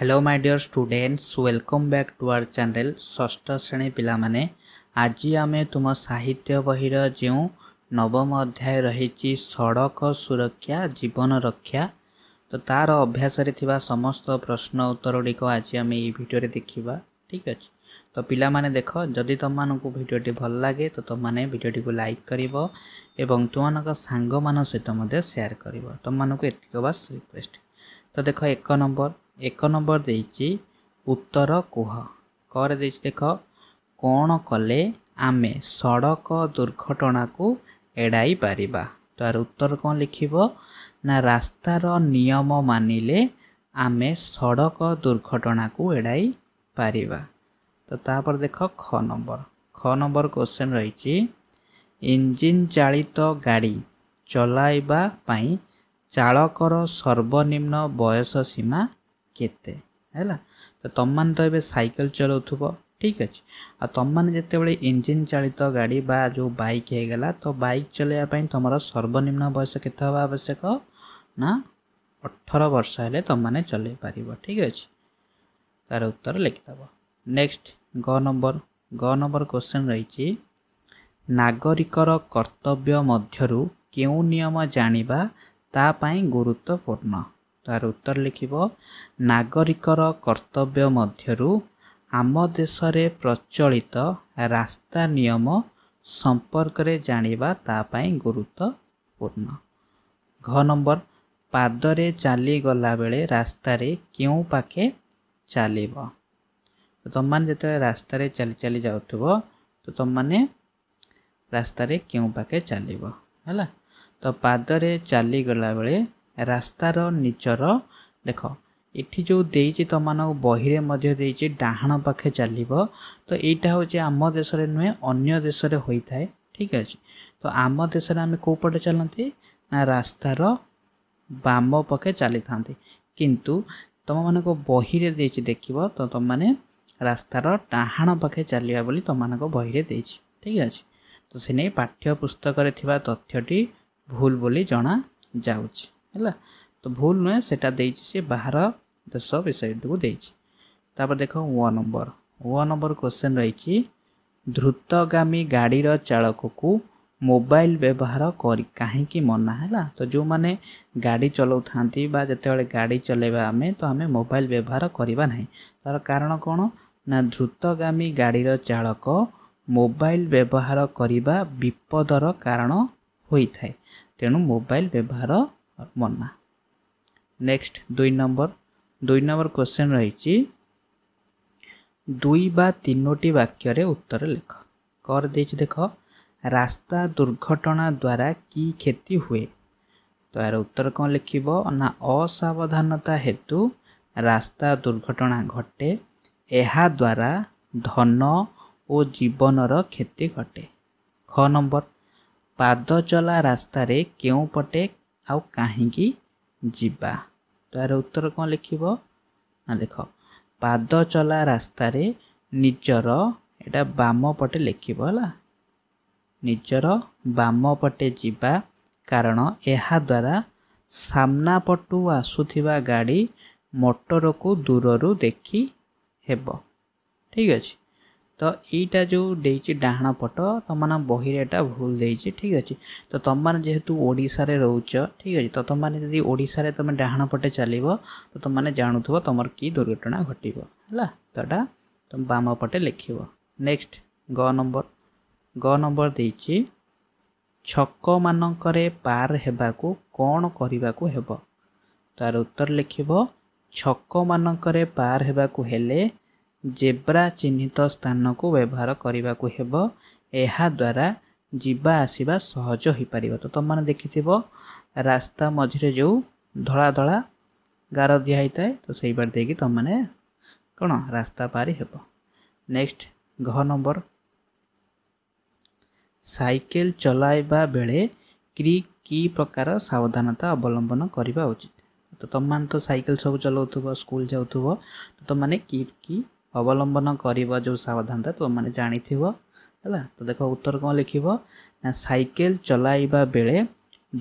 hello my dear students welcome back to our channel ଷଷ୍ଠ ଶ୍ରେଣୀ ପିଲାମାନେ ଆଜି ଆମେ ତୁମ ସାହିତ୍ୟ ବହିର ଯେଉଁ ନବମ ଅଧ୍ୟାୟ ରହିଛି ସଡ଼କ ସୁରକ୍ଷା ଜୀବନ ରକ୍ଷା ତ ତା'ର ଅଭ୍ୟାସରେ ଥିବା ସମସ୍ତ ପ୍ରଶ୍ନ ଉତ୍ତରଗୁଡ଼ିକ ଆଜି ଆମେ ଏଇ ଭିଡ଼ିଓରେ ଦେଖିବା ଠିକ୍ ଅଛି ତ ପିଲାମାନେ ଦେଖ ଯଦି ତୁମମାନଙ୍କୁ ଭିଡ଼ିଓଟି ଭଲ ଲାଗେ ତ ତୁମମାନେ ଭିଡ଼ିଓଟିକୁ ଲାଇକ୍ କରିବ ଏବଂ ତୁମମାନଙ୍କ ସାଙ୍ଗମାନଙ୍କ ସହିତ ମଧ୍ୟ ସେୟାର କରିବ ତୁମମାନଙ୍କୁ ଏତିକି ବାସ୍ ରିକ୍ୱେଷ୍ଟ ତ ଦେଖ ଏକ ନମ୍ବର ଏକ ନମ୍ବର ଦେଇଛି ଉତ୍ତର କୁହ କରେ ଦେଇଛି ଦେଖ କ'ଣ କଲେ ଆମେ ସଡ଼କ ଦୁର୍ଘଟଣାକୁ ଏଡ଼ାଇ ପାରିବା ତାର ଉତ୍ତର କ'ଣ ଲେଖିବ ନା ରାସ୍ତାର ନିୟମ ମାନିଲେ ଆମେ ସଡ଼କ ଦୁର୍ଘଟଣାକୁ ଏଡ଼ାଇ ପାରିବା ତ ତାପରେ ଦେଖ ଖ ନମ୍ବର ଖ ନମ୍ବର କୋଶ୍ଚିନ୍ ରହିଛି ଇଞ୍ଜିନ୍ ଚାଳିତ ଗାଡ଼ି ଚଲାଇବା ପାଇଁ ଚାଳକର ସର୍ବନିମ୍ନ ବୟସ ସୀମା କେତେ ହେଲା ତ ତୁମମାନେ ତ ଏବେ ସାଇକେଲ ଚଲାଉଥିବ ଠିକ୍ ଅଛି ଆଉ ତୁମମାନେ ଯେତେବେଳେ ଇଞ୍ଜିନ୍ ଚାଳିତ ଗାଡ଼ି ବା ଯେଉଁ ବାଇକ୍ ହେଇଗଲା ତ ବାଇକ୍ ଚଲାଇବା ପାଇଁ ତୁମର ସର୍ବନିମ୍ନ ବୟସ କେତେ ହେବା ଆବଶ୍ୟକ ନା ଅଠର ବର୍ଷ ହେଲେ ତୁମମାନେ ଚଲାଇ ପାରିବ ଠିକ୍ ଅଛି ତାର ଉତ୍ତର ଲେଖିଦେବ ନେକ୍ସଟ ଗ ନମ୍ବର ଗ ନମ୍ବର କୋଶ୍ଚିନ୍ ରହିଛି ନାଗରିକର କର୍ତ୍ତବ୍ୟ ମଧ୍ୟରୁ କେଉଁ ନିୟମ ଜାଣିବା ତା ପାଇଁ ଗୁରୁତ୍ୱପୂର୍ଣ୍ଣ ତାର ଉତ୍ତର ଲେଖିବ ନାଗରିକର କର୍ତ୍ତବ୍ୟ ମଧ୍ୟରୁ ଆମ ଦେଶରେ ପ୍ରଚଳିତ ରାସ୍ତା ନିୟମ ସମ୍ପର୍କରେ ଜାଣିବା ତା ପାଇଁ ଗୁରୁତ୍ୱପୂର୍ଣ୍ଣ ଘ ନମ୍ବର ପାଦରେ ଚାଲି ଗଲାବେଳେ ରାସ୍ତାରେ କେଉଁ ପାଖେ ଚାଲିବ ତ ତୁମମାନେ ଯେତେବେଳେ ରାସ୍ତାରେ ଚାଲି ଚାଲି ଯାଉଥିବ ତ ତୁମମାନେ ରାସ୍ତାରେ କେଉଁ ପାଖେ ଚାଲିବ ହେଲା ତ ପାଦରେ ଚାଲିଗଲା ବେଳେ ରାସ୍ତାର ନିଜର ଦେଖ ଏଠି ଯେଉଁ ଦେଇଛି ତମମାନଙ୍କୁ ବହିରେ ମଧ୍ୟ ଦେଇଛି ଡାହାଣ ପାଖେ ଚାଲିବ ତ ଏଇଟା ହେଉଛି ଆମ ଦେଶରେ ନୁହେଁ ଅନ୍ୟ ଦେଶରେ ହୋଇଥାଏ ଠିକ୍ ଅଛି ତ ଆମ ଦେଶରେ ଆମେ କେଉଁପଟେ ଚାଲନ୍ତି ନା ରାସ୍ତାର ବାମ ପାଖେ ଚାଲିଥାନ୍ତି କିନ୍ତୁ ତୁମମାନଙ୍କ ବହିରେ ଦେଇଛି ଦେଖିବ ତ ତୁମମାନେ ରାସ୍ତାର ଡାହାଣ ପାଖେ ଚାଲିବା ବୋଲି ତୁମମାନଙ୍କ ବହିରେ ଦେଇଛି ଠିକ୍ ଅଛି ତ ସେ ନେଇ ପାଠ୍ୟ ପୁସ୍ତକରେ ଥିବା ତଥ୍ୟଟି ଭୁଲ ବୋଲି ଜଣାଯାଉଛି ହେଲା ତ ଭୁଲ ନୁହେଁ ସେଟା ଦେଇଛି ସେ ବାହାର ଦେଶ ୱେବସାଇଟ୍କୁ ଦେଇଛି ତାପରେ ଦେଖ ଓ ନମ୍ବର ଓ ନମ୍ବର କ୍ୱେଶ୍ଚନ୍ ରହିଛି ଦ୍ରୁତଗାମୀ ଗାଡ଼ିର ଚାଳକକୁ ମୋବାଇଲ ବ୍ୟବହାର କରି କାହିଁକି ମନା ହେଲା ତ ଯେଉଁମାନେ ଗାଡ଼ି ଚଲାଉଥାନ୍ତି ବା ଯେତେବେଳେ ଗାଡ଼ି ଚଲାଇବା ଆମେ ତ ଆମେ ମୋବାଇଲ ବ୍ୟବହାର କରିବା ନାହିଁ ତା'ର କାରଣ କ'ଣ ନା ଦ୍ରୁତଗାମୀ ଗାଡ଼ିର ଚାଳକ ମୋବାଇଲ ବ୍ୟବହାର କରିବା ବିପଦର କାରଣ ହୋଇଥାଏ ତେଣୁ ମୋବାଇଲ ବ୍ୟବହାର আর ମନା নেক্সট দুই নম্বর দুই নম্বর কোশ্চেন রয়েছে দুই বা তিনোটি বাক্যরে উত্তর লেখ কর দিয়েছি দেখ রাস্তা দুর্ঘটনা দ্বারা কি ক্ষতি হুয়ে তো এর উত্তর কম লিখব না অসাবধানতা হেতু রাস্তা দুর্ঘটনা ঘটে এহাদ্বারা ধন ও জীবনর ক্ষতি ঘটে খ নম্বর পাদচলা রাস্তায় কেউপটে ଆଉ କାହିଁକି ଯିବା ତାର ଉତ୍ତର କ'ଣ ଲେଖିବ ନା ଦେଖ ପାଦ ଚଲା ରାସ୍ତାରେ ନିଜର ଏଇଟା ବାମ ପଟେ ଲେଖିବ ହେଲା ନିଜର ବାମ ପଟେ ଯିବା କାରଣ ଏହାଦ୍ୱାରା ସାମ୍ନା ପଟୁ ଆସୁଥିବା ଗାଡ଼ି ମଟରକୁ ଦୂରରୁ ଦେଖି ହେବ ଠିକ୍ ଅଛି ତ ଏଇଟା ଯେଉଁ ଦେଇଛି ଡାହାଣ ପଟ ତୁମମାନେ ବହିରେ ଏଇଟା ଭୁଲ ଦେଇଛି ଠିକ୍ ଅଛି ତ ତୁମମାନେ ଯେହେତୁ ଓଡ଼ିଶାରେ ରହୁଛ ଠିକ୍ ଅଛି ତ ତୁମମାନେ ଯଦି ଓଡ଼ିଶାରେ ତୁମେ ଡାହାଣ ପଟେ ଚାଲିବ ତ ତୁମମାନେ ଜାଣୁଥିବ ତୁମର କି ଦୁର୍ଘଟଣା ଘଟିବ ହେଲା ତ ଏଇଟା ତୁମ ବାମ ପଟେ ଲେଖିବ ନେକ୍ସଟ ଗ ନମ୍ବର ଗ ନମ୍ବର ଦେଇଛି ଛକମାନଙ୍କରେ ପାର ହେବାକୁ କ'ଣ କରିବାକୁ ହେବ ତା'ର ଉତ୍ତର ଲେଖିବ ଛକମାନଙ୍କରେ ପାର ହେବାକୁ ହେଲେ ଜେବ୍ରା ଚିହ୍ନିତ ସ୍ଥାନକୁ ବ୍ୟବହାର କରିବାକୁ ହେବ ଏହାଦ୍ୱାରା ଯିବା ଆସିବା ସହଜ ହୋଇପାରିବ ତ ତୁମମାନେ ଦେଖିଥିବ ରାସ୍ତା ମଝିରେ ଯେଉଁ ଧଳା ଧଳା ଗାର ଦିଆ ହୋଇଥାଏ ତ ସେଇବାଟେ ଦେଇକି ତୁମମାନେ କ'ଣ ରାସ୍ତା ପାରି ହେବ ନେକ୍ସଟ ଘ ନମ୍ବର ସାଇକେଲ ଚଲାଇବା ବେଳେ କି କି ପ୍ରକାର ସାବଧାନତା ଅବଲମ୍ବନ କରିବା ଉଚିତ ତ ତୁମମାନେ ତ ସାଇକେଲ ସବୁ ଚଲାଉଥିବ ସ୍କୁଲ ଯାଉଥିବ ତ ତୁମମାନେ କି କି ଅବଲମ୍ବନ କରିବ ଯେଉଁ ସାବଧାନତା ତୁମମାନେ ଜାଣିଥିବ ହେଲା ତ ଦେଖ ଉତ୍ତର କ'ଣ ଲେଖିବ ନା ସାଇକେଲ ଚଲାଇବା ବେଳେ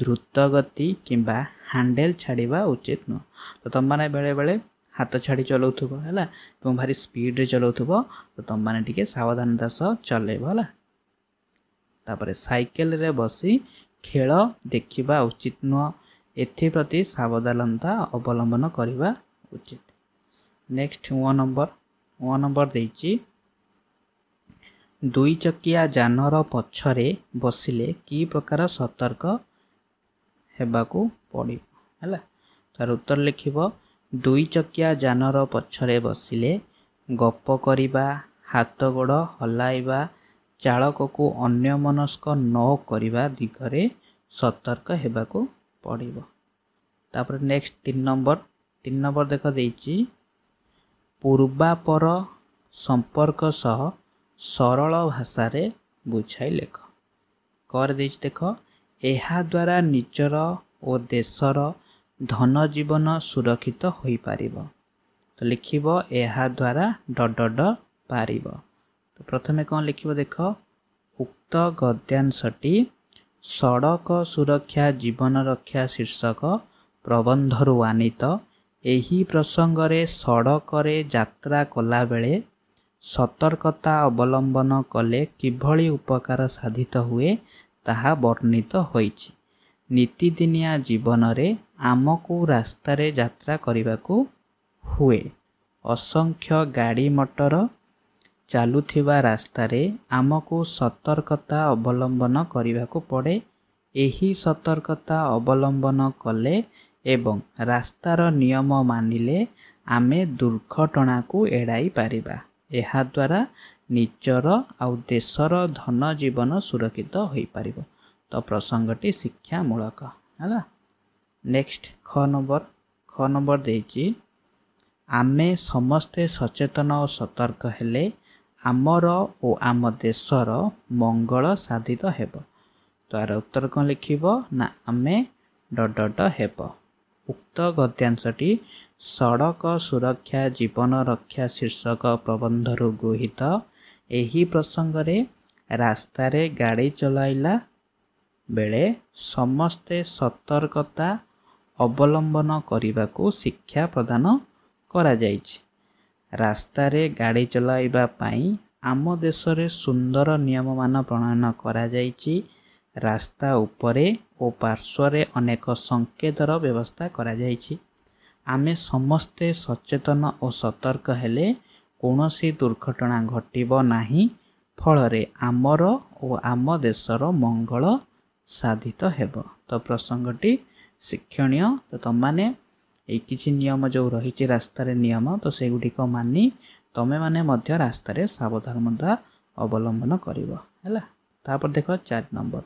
ଦ୍ରୁତଗତି କିମ୍ବା ହ୍ୟାଣ୍ଡେଲ ଛାଡ଼ିବା ଉଚିତ ନୁହଁ ତ ତୁମମାନେ ବେଳେବେଳେ ହାତ ଛାଡ଼ି ଚଲାଉଥିବ ହେଲା ଏବଂ ଭାରି ସ୍ପିଡ଼ରେ ଚଲାଉଥିବ ତ ତୁମମାନେ ଟିକିଏ ସାବଧାନତା ସହ ଚଲାଇବ ହେଲା ତାପରେ ସାଇକେଲରେ ବସି ଖେଳ ଦେଖିବା ଉଚିତ ନୁହଁ ଏଥିପ୍ରତି ସାବଧାନତା ଅବଲମ୍ବନ କରିବା ଉଚିତ next one number one number ଦେଇଛି ଦୁଇ ଚକିଆ ଯାନର ପଛରେ ବସିଲେ କି ପ୍ରକାର ସତର୍କ ହେବାକୁ ପଡ଼ିବ ହେଲା ତାର ଉତ୍ତର ଲେଖିବ ଦୁଇ ଚକିଆ ଯାନର ପଛରେ ବସିଲେ ଗପ କରିବା ହାତ ଗୋଡ଼ ହଲାଇବା ଚାଳକକୁ ଅନ୍ୟମନସ୍କ ନ କରିବା ଦିଗରେ ସତର୍କ ହେବାକୁ ପଡ଼ିବ ତାପରେ ନେକ୍ସଟ ତିନି ନମ୍ବର ତିନି ନମ୍ବର ଦେଖ ଦେଇଛି ପୂର୍ବାପର ସମ୍ପର୍କ ସହ ସରଳ ଭାଷାରେ ବୁଝାଇ ଲେଖ କରିଦେଇଛି ଦେଖ ଏହା ଦ୍ୱାରା ନିଜର ଓ ଦେଶର ଧନ ଜୀବନ ସୁରକ୍ଷିତ ହୋଇପାରିବ ତ ଲେଖିବ ଏହା ଦ୍ୱାରା ଏହାଦ୍ୱାରା ଡଡ଼ଡ଼ ପାରିବ ତ ପ୍ରଥମେ କ'ଣ ଲେଖିବ ଦେଖ ଉକ୍ତ ଗଦ୍ୟାଂଶଟି ସଡ଼କ ସୁରକ୍ଷା ଜୀବନ ରକ୍ଷା ଶୀର୍ଷକ ପ୍ରବନ୍ଧରୁ ଆନିତ ଏହି ପ୍ରସଙ୍ଗରେ ସଡ଼କରେ ଯାତ୍ରା କଲାବେଳେ ସତର୍କତା ଅବଲମ୍ବନ କଲେ କିଭଳି ଉପକାର ସାଧିତ ହୁଏ ତାହା ବର୍ଣ୍ଣିତ ହୋଇଛି ନୀତିଦିନିଆ ଜୀବନରେ ଆମକୁ ରାସ୍ତାରେ ଯାତ୍ରା କରିବାକୁ ହୁଏ ଅସଂଖ୍ୟ ଗାଡ଼ି ମଟର ଚାଲୁଥିବା ରାସ୍ତାରେ ଆମକୁ ସତର୍କତା ଅବଲମ୍ବନ କରିବାକୁ ପଡ଼େ ଏହି ସତର୍କତା ଅବଲମ୍ବନ କଲେ ଏବଂ ରାସ୍ତାର ନିୟମ ମାନିଲେ ଆମେ ଦୁର୍ଘଟଣାକୁ ଏଡ଼ାଇ ପାରିବା ଏହାଦ୍ୱାରା ନିଜର ଆଉ ଦେଶର ଧନ ଜୀବନ ସୁରକ୍ଷିତ ହୋଇପାରିବ ତ ପ୍ରସଙ୍ଗଟି ଶିକ୍ଷାମୂଳକ ହେଲା ନେକ୍ସଟ ଖ ନମ୍ବର ଖ ନମ୍ବର ଦେଇଛି ଆମେ ସମସ୍ତେ ସଚେତନ ଓ ସତର୍କ ହେଲେ ଆମର ଓ ଆମ ଦେଶର ମଙ୍ଗଳ ସାଧିତ ହେବ ତାର ଉତ୍ତର କ'ଣ ଲେଖିବ ନା ଆମେ ଡଡ଼ ହେବ ଉକ୍ତ ଗଦ୍ୟାଂଶଟି ସଡ଼କ ସୁରକ୍ଷା ଜୀବନ ରକ୍ଷା ଶୀର୍ଷକ ପ୍ରବନ୍ଧରୁ ଗୃହୀତ ଏହି ପ୍ରସଙ୍ଗରେ ରାସ୍ତାରେ ଗାଡ଼ି ଚଲାଇଲା ବେଳେ ସମସ୍ତେ ସତର୍କତା ଅବଲମ୍ବନ କରିବାକୁ ଶିକ୍ଷା ପ୍ରଦାନ କରାଯାଇଛି ରାସ୍ତାରେ ଗାଡ଼ି ଚଲାଇବା ପାଇଁ ଆମ ଦେଶରେ ସୁନ୍ଦର ନିୟମମାନ ପ୍ରଣୟନ କରାଯାଇଛି ରାସ୍ତା ଉପରେ ଓ ପାର୍ଶ୍ୱରେ ଅନେକ ସଙ୍କେତର ବ୍ୟବସ୍ଥା କରାଯାଇଛି ଆମେ ସମସ୍ତେ ସଚେତନ ଓ ସତର୍କ ହେଲେ କୌଣସି ଦୁର୍ଘଟଣା ଘଟିବ ନାହିଁ ଫଳରେ ଆମର ଓ ଆମ ଦେଶର ମଙ୍ଗଳ ସାଧିତ ହେବ ତ ପ୍ରସଙ୍ଗଟି ଶିକ୍ଷଣୀୟ ତ ତୁମମାନେ ଏଇ କିଛି ନିୟମ ଯେଉଁ ରହିଛି ରାସ୍ତାରେ ନିୟମ ତ ସେଗୁଡ଼ିକ ମାନି ତୁମେମାନେ ମଧ୍ୟ ରାସ୍ତାରେ ସାବଧାନତା ଅବଲମ୍ବନ କରିବ ହେଲା ତାପରେ ଦେଖ ଚାରି ନମ୍ବର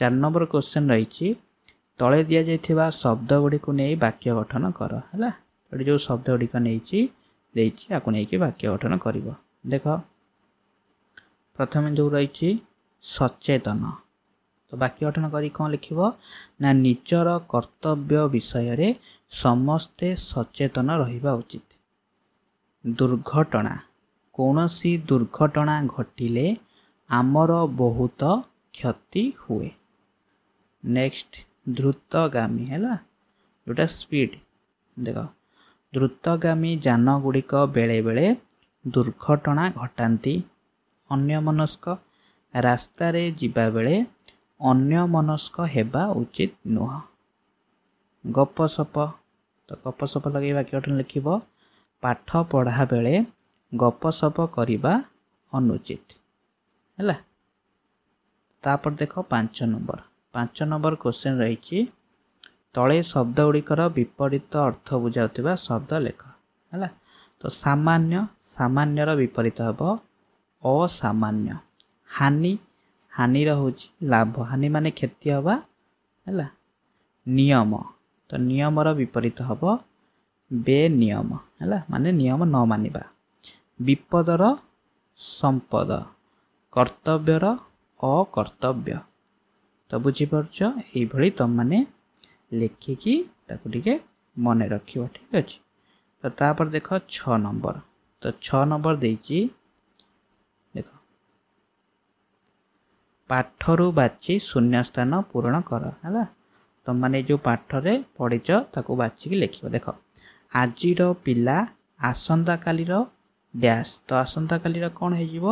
ଚାରି ନମ୍ବର କୋଶ୍ଚିନ୍ ରହିଛି ତଳେ ଦିଆଯାଇଥିବା ଶବ୍ଦ ଗୁଡ଼ିକୁ ନେଇ ବାକ୍ୟ ଗଠନ କର ହେଲା ଏଠି ଯେଉଁ ଶବ୍ଦ ଗୁଡ଼ିକ ନେଇଛି ଦେଇଛି ଆକୁ ନେଇକି ବାକ୍ୟ ଗଠନ କରିବ ଦେଖ ପ୍ରଥମେ ଯେଉଁ ରହିଛି ସଚେତନ ତ ବାକ୍ୟ ଗଠନ କରି କ'ଣ ଲେଖିବ ନା ନିଜର କର୍ତ୍ତବ୍ୟ ବିଷୟରେ ସମସ୍ତେ ସଚେତନ ରହିବା ଉଚିତ ଦୁର୍ଘଟଣା କୌଣସି ଦୁର୍ଘଟଣା ଘଟିଲେ ଆମର ବହୁତ କ୍ଷତି ହୁଏ ନେକ୍ସଟ ଦ୍ରୁତଗାମୀ ହେଲା ଯେଉଁଟା ସ୍ପିଡ଼ ଦେଖ ଦ୍ରୁତଗାମୀ ଯାନ ଗୁଡ଼ିକ ବେଳେବେଳେ ଦୁର୍ଘଟଣା ଘଟାନ୍ତି ଅନ୍ୟମନସ୍କ ରାସ୍ତାରେ ଯିବାବେଳେ ଅନ୍ୟମନସ୍କ ହେବା ଉଚିତ ନୁହଁ ଗପସପ ତ ଗପସପ ଲଗେଇ ବାକ୍ୟଟା ଲେଖିବ ପାଠ ପଢ଼ା ବେଳେ ଗପସପ କରିବା ଅନୁଚିତ ହେଲା ତାପରେ ଦେଖ ପାଞ୍ଚ ନମ୍ବର ପାଞ୍ଚ ନମ୍ବର କୋଶ୍ଚିନ୍ ରହିଛି ତଳେ ଶବ୍ଦ ଗୁଡ଼ିକର ବିପରୀତ ଅର୍ଥ ବୁଝାଉଥିବା ଶବ୍ଦ ଲେଖ ହେଲା ତ ସାମାନ୍ୟ ସାମାନ୍ୟର ବିପରୀତ ହେବ ଅସାମାନ୍ୟ ହାନି ହାନିର ହେଉଛି ଲାଭ ହାନି ମାନେ କ୍ଷତି ହେବା ହେଲା ନିୟମ ତ ନିୟମର ବିପରୀତ ହେବ ବେନିୟମ ହେଲା ମାନେ ନିୟମ ନ ମାନିବା ବିପଦର ସମ୍ପଦ କର୍ତ୍ତବ୍ୟର ଅକର୍ତ୍ତବ୍ୟ ତ ବୁଝିପାରୁଛ ଏଇଭଳି ତୁମମାନେ ଲେଖିକି ତାକୁ ଟିକେ ମନେ ରଖିବ ଠିକ୍ ଅଛି ତ ତାପରେ ଦେଖ ଛଅ ନମ୍ବର ତ ଛଅ ନମ୍ବର ଦେଇଛି ଦେଖ ପାଠରୁ ବାଛି ଶୂନ୍ୟସ୍ଥାନ ପୂରଣ କର ହେଲା ତୁମମାନେ ଯେଉଁ ପାଠରେ ପଢ଼ିଛ ତାକୁ ବାଛିକି ଲେଖିବ ଦେଖ ଆଜିର ପିଲା ଆସନ୍ତାକାଲିର ଡ୍ୟାସ୍ ତ ଆସନ୍ତାକାଲିର କ'ଣ ହେଇଯିବ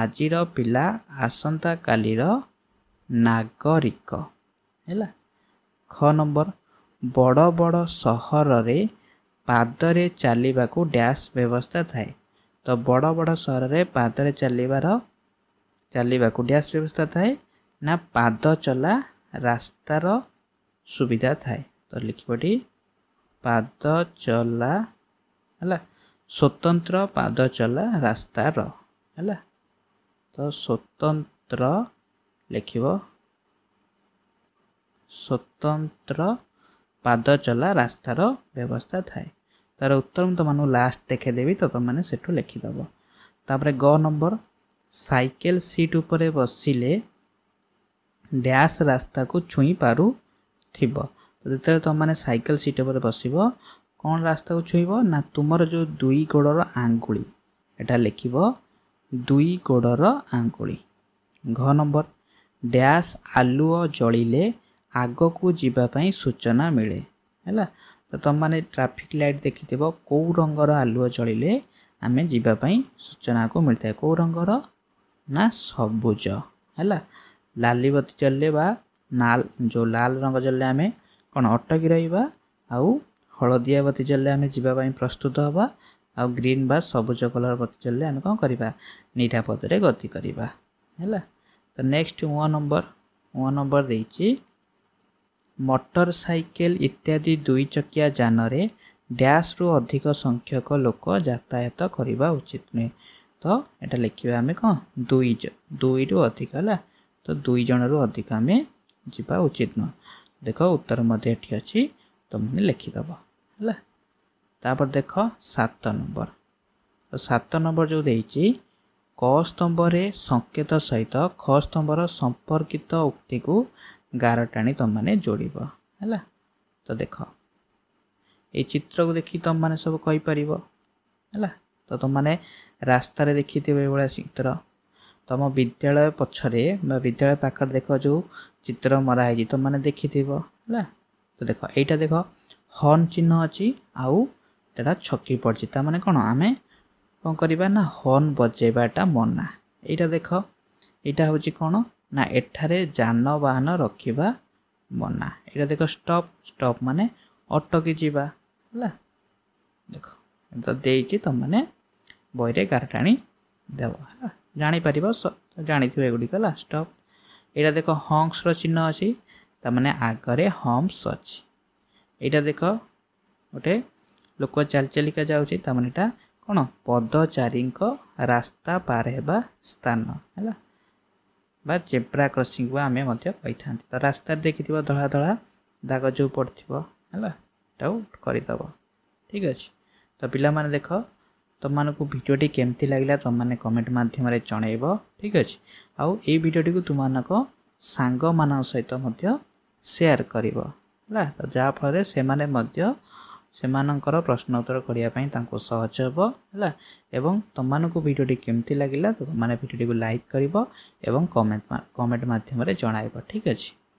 ଆଜିର ପିଲା ଆସନ୍ତାକାଲିର ନାଗରିକ ହେଲା ଖ ନମ୍ବର ବଡ଼ ବଡ଼ ସହରରେ ପାଦରେ ଚାଲିବାକୁ ଡ୍ୟାସ୍ ବ୍ୟବସ୍ଥା ଥାଏ ତ ବଡ଼ ବଡ଼ ସହରରେ ପାଦରେ ଚାଲିବାର ଚାଲିବାକୁ ଡ୍ୟାସ୍ ବ୍ୟବସ୍ଥା ଥାଏ ନା ପାଦ ଚଲା ରାସ୍ତାର ସୁବିଧା ଥାଏ ତ ଲେଖିବଟି ପାଦ ଚଲା ହେଲା ସ୍ୱତନ୍ତ୍ର ପାଦ ଚଲା ରାସ୍ତାର ହେଲା ତ ସ୍ୱତନ୍ତ୍ର ଲେଖିବ ସ୍ୱତନ୍ତ୍ର ପାଦଚଲା ରାସ୍ତାର ବ୍ୟବସ୍ଥା ଥାଏ ତା'ର ଉତ୍ତର ମୁଁ ତୁମମାନଙ୍କୁ ଲାଷ୍ଟ ଦେଖେଇଦେବି ତ ତୁମମାନେ ସେଠୁ ଲେଖିଦେବ ତାପରେ ଗ ନମ୍ବର ସାଇକେଲ ସିଟ୍ ଉପରେ ବସିଲେ ଡ୍ୟାସ୍ ରାସ୍ତାକୁ ଛୁଇଁ ପାରୁଥିବ ତ ଯେତେବେଳେ ତୁମମାନେ ସାଇକେଲ ସିଟ୍ ଉପରେ ବସିବ କ'ଣ ରାସ୍ତାକୁ ଛୁଇଁବ ନା ତୁମର ଯେଉଁ ଦୁଇ ଗୋଡ଼ର ଆଙ୍ଗୁଳି ଏଟା ଲେଖିବ ଦୁଇ ଗୋଡ଼ର ଆଙ୍ଗୁଳି ଘ ନମ୍ବର ଡ୍ୟାସ୍ ଆଲୁଅ ଜଳିଲେ ଆଗକୁ ଯିବା ପାଇଁ ସୂଚନା ମିଳେ ହେଲା ତ ତୁମମାନେ ଟ୍ରାଫିକ୍ ଲାଇଟ୍ ଦେଖିଥିବ କେଉଁ ରଙ୍ଗର ଆଲୁଅ ଜଳିଲେ ଆମେ ଯିବା ପାଇଁ ସୂଚନାକୁ ମିଳିଥାଏ କେଉଁ ରଙ୍ଗର ନା ସବୁଜ ହେଲା ଲାଲି ବତି ଜଳିଲେ ବା ନାଲ ଯେଉଁ ଲାଲ ରଙ୍ଗ ଜଳିଲେ ଆମେ କ'ଣ ଅଟକି ରହିବା ଆଉ ହଳଦିଆ ବତି ଜଳିଲେ ଆମେ ଯିବା ପାଇଁ ପ୍ରସ୍ତୁତ ହେବା ଆଉ ଗ୍ରୀନ୍ ବା ସବୁଜ କଲର୍ ବତି ଚାଲିଲେ ଆମେ କ'ଣ କରିବା ନିରାପଦରେ ଗତି କରିବା ହେଲା ତ ନେକ୍ସଟ ୱ ନମ୍ବର ୱ ନମ୍ବର ଦେଇଛି ମଟର ସାଇକେଲ ଇତ୍ୟାଦି ଦୁଇ ଚକିଆ ଯାନରେ ଡ୍ୟାସ୍ରୁ ଅଧିକ ସଂଖ୍ୟକ ଲୋକ ଯାତାୟାତ କରିବା ଉଚିତ ନୁହେଁ ତ ଏଇଟା ଲେଖିବା ଆମେ କ'ଣ ଦୁଇ ଦୁଇରୁ ଅଧିକ ହେଲା ତ ଦୁଇ ଜଣରୁ ଅଧିକ ଆମେ ଯିବା ଉଚିତ ନୁହଁ ଦେଖ ଉତ୍ତର ମଧ୍ୟ ଏଠି ଅଛି ତୁମେ ଲେଖିଦେବ ହେଲା ତାପରେ ଦେଖ ସାତ ନମ୍ବର ତ ସାତ ନମ୍ବର ଯେଉଁ ଦେଇଛି କ ସ୍ତମ୍ଭରେ ସଂକେତ ସହିତ ଖ ସ୍ତମ୍ଭର ସମ୍ପର୍କିତ ଉକ୍ତିକୁ ଗାର ଟାଣି ତୁମମାନେ ଯୋଡ଼ିବ ହେଲା ତ ଦେଖ ଏଇ ଚିତ୍ରକୁ ଦେଖି ତୁମମାନେ ସବୁ କହିପାରିବ ହେଲା ତ ତୁମମାନେ ରାସ୍ତାରେ ଦେଖିଥିବ ଏଇଭଳିଆ ଚିତ୍ର ତୁମ ବିଦ୍ୟାଳୟ ପଛରେ ବା ବିଦ୍ୟାଳୟ ପାଖରେ ଦେଖ ଯେଉଁ ଚିତ୍ର ମରା ହେଇଛି ତୁମମାନେ ଦେଖିଥିବ ହେଲା ତ ଦେଖ ଏଇଟା ଦେଖ ହର୍ନ ଚିହ୍ନ ଅଛି ଆଉ ଏଇଟା ଛକି ପଡ଼ିଛି ତା ମାନେ କ'ଣ ଆମେ କ'ଣ କରିବା ନା ହର୍ନ ବଜାଇବାଟା ମନା ଏଇଟା ଦେଖ ଏଇଟା ହେଉଛି କ'ଣ ନା ଏଠାରେ ଯାନବାହନ ରଖିବା ମନା ଏଇଟା ଦେଖ ଷ୍ଟପ୍ ଷ୍ଟପ୍ ମାନେ ଅଟକି ଯିବା ହେଲା ଦେଖ ତ ଦେଇଛି ତୁମମାନେ ବହିରେ ଗାରଟାଣି ଦେବ ହେଲା ଜାଣିପାରିବ ଜାଣିଥିବ ଏଗୁଡ଼ିକ ହେଲା ଷ୍ଟପ୍ ଏଇଟା ଦେଖ ହମ୍ସର ଚିହ୍ନ ଅଛି ତାମାନେ ଆଗରେ ହମ୍ସ ଅଛି ଏଇଟା ଦେଖ ଗୋଟେ लोकचालिचालिक पदचारिङ्को रास्ता पारेवा स्थान होला बा चेब्रा क्रसिङ आमेन्ट त रास्तार धड़ा धड़ा दाग जो पढ्थ्यो होलाद ठिक अझ पहिला देख त भिडियो के कमेन्ट माध्यम जनैब ठिक अझ आउँ भिडियो त साङ म सहित सेयर गर ସେମାନଙ୍କର ପ୍ରଶ୍ନ ଉତ୍ତର କରିବା ପାଇଁ ତାଙ୍କୁ ସହଜ ହେବ ହେଲା ଏବଂ ତୁମମାନଙ୍କୁ ଭିଡ଼ିଓଟି କେମିତି ଲାଗିଲା ତ ତୁମମାନେ ଭିଡ଼ିଓଟିକୁ ଲାଇକ୍ କରିବ ଏବଂ କମେଣ୍ଟ କମେଣ୍ଟ ମାଧ୍ୟମରେ ଜଣାଇବ ଠିକ୍ ଅଛି